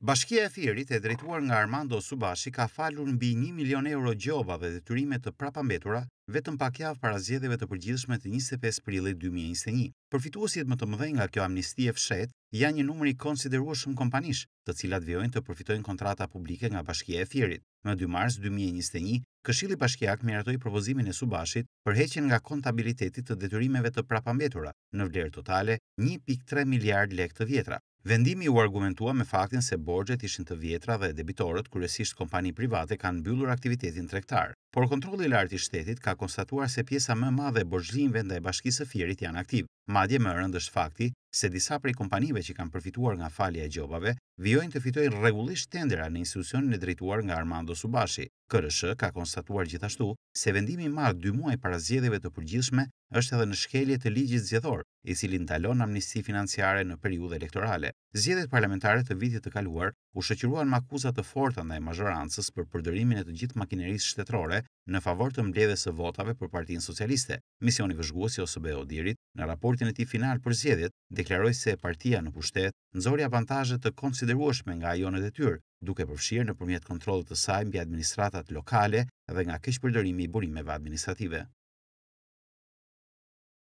Bashkia e Thirit e drejtuar nga Armando Subashi ka falur mbi 1 milion euro gjobave dhe detyrime të prapambetura vetëm pak javë para zgjedhjeve të përgjithshme të 25 prillit 2021. Përfituesit më të mëdhenj nga kjo amnisti e fshehtë janë një numër i konsiderueshëm kompanish, të cilat vjojnë të përfitojnë kontrata publike nga Bashkia e Thirit. Në 2 mars 2021, Këshilli Bashkiak miratoi propozimin e Subashit për heqjen nga kontabiliteti të detyrimeve të prapambetura në vlerë totale 1.3 miliard lekë të vjetra. Vendimi u argumentua me faktin se borgjet ishin të vjetra dhe debitorët, kryesisht kompani private, kanë mbyllur aktivitetin tregtar. Por kontrolli i lartë i shtetit ka konstatuar se pjesa më e madhe e nda ndaj Bashkisë së Fierit janë aktiv. Madje më rëndë është fakti se disa prej kompanive që kanë përfituar nga falja e gjobave vijojnë të fitojnë rregullisht tendera në institucionin e drejtuar nga Armando Subashi. KRSH ka konstatuar gjithashtu se vendimi i marr 2 muaj para zgjedhjeve të përgjithshme është edhe në shkelje të ligjit zgjedhor, i cili ndalon amnisti financiare në periudhë elektorale. Zjedhet parlamentare të vitit të kaluar u shoqëruan me akuza të forta ndaj majorancës për përdorimin e të gjithë makinerisë shtetërore në favor të mbledhjes së votave për Partinë Socialiste. Misioni vëzhgues i OSB Odirit në raportin e tij final për zgjedhjet deklaroi se partia në pushtet nxori avantazhe të konsiderueshme nga ajonet e tyre, duke përfshirë nëpërmjet kontrollit të saj mbi administratat lokale dhe nga keqpërdorimi i burimeve administrative.